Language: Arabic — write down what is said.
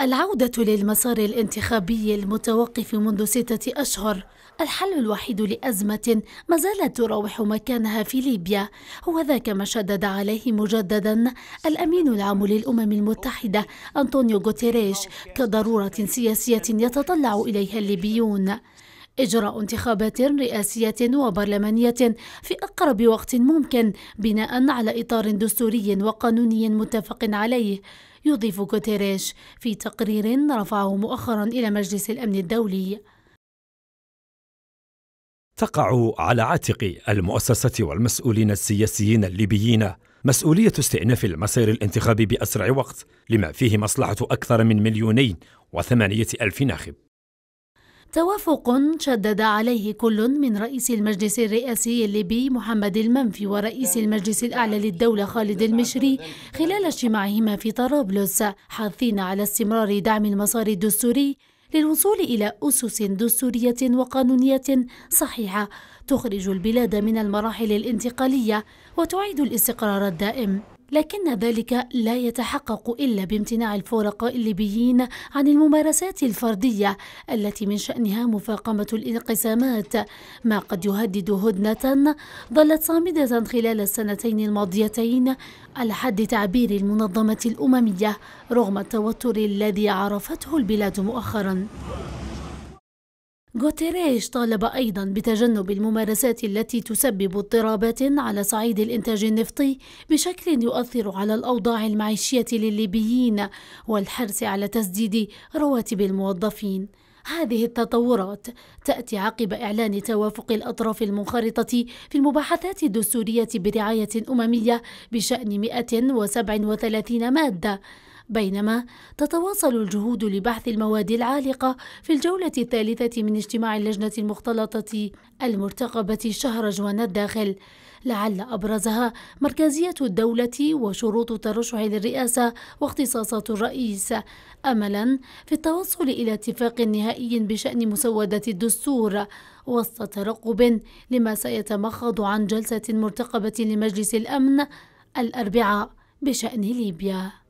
العودة للمسار الانتخابي المتوقف منذ ستة أشهر الحل الوحيد لأزمة ما زالت تراوح مكانها في ليبيا هو ذاك ما شدد عليه مجددا الأمين العام للأمم المتحدة أنطونيو غوتيريش كضرورة سياسية يتطلع إليها الليبيون إجراء انتخابات رئاسية وبرلمانية في أقرب وقت ممكن بناء على إطار دستوري وقانوني متفق عليه يضيف غوتيريش في تقرير رفعه مؤخرا إلى مجلس الأمن الدولي تقع على عاتق المؤسسة والمسؤولين السياسيين الليبيين مسؤولية استئناف المسير الانتخابي بأسرع وقت لما فيه مصلحة أكثر من مليونين وثمانية ألف ناخب توافق شدد عليه كل من رئيس المجلس الرئاسي الليبي محمد المنفي ورئيس المجلس الأعلى للدولة خالد المشري خلال اجتماعهما في طرابلس حاثين على استمرار دعم المسار الدستوري للوصول إلى أسس دستورية وقانونية صحيحة تخرج البلاد من المراحل الانتقالية وتعيد الاستقرار الدائم لكن ذلك لا يتحقق إلا بامتناع الفرقاء الليبيين عن الممارسات الفردية التي من شأنها مفاقمة الانقسامات ما قد يهدد هدنة ظلت صامدة خلال السنتين الماضيتين على حد تعبير المنظمة الأممية رغم التوتر الذي عرفته البلاد مؤخراً غوتيريش طالب أيضا بتجنب الممارسات التي تسبب اضطرابات على صعيد الإنتاج النفطي بشكل يؤثر على الأوضاع المعيشية للليبيين والحرص على تسديد رواتب الموظفين هذه التطورات تأتي عقب إعلان توافق الأطراف المنخرطة في المباحثات الدستورية برعاية أممية بشأن 137 مادة بينما تتواصل الجهود لبحث المواد العالقة في الجولة الثالثة من اجتماع اللجنة المختلطة المرتقبة شهر جوان الداخل لعل أبرزها مركزية الدولة وشروط الترشح للرئاسة واختصاصات الرئيس أملا في التوصل إلى اتفاق نهائي بشأن مسودة الدستور وسط ترقب لما سيتمخض عن جلسة مرتقبة لمجلس الأمن الأربعاء بشأن ليبيا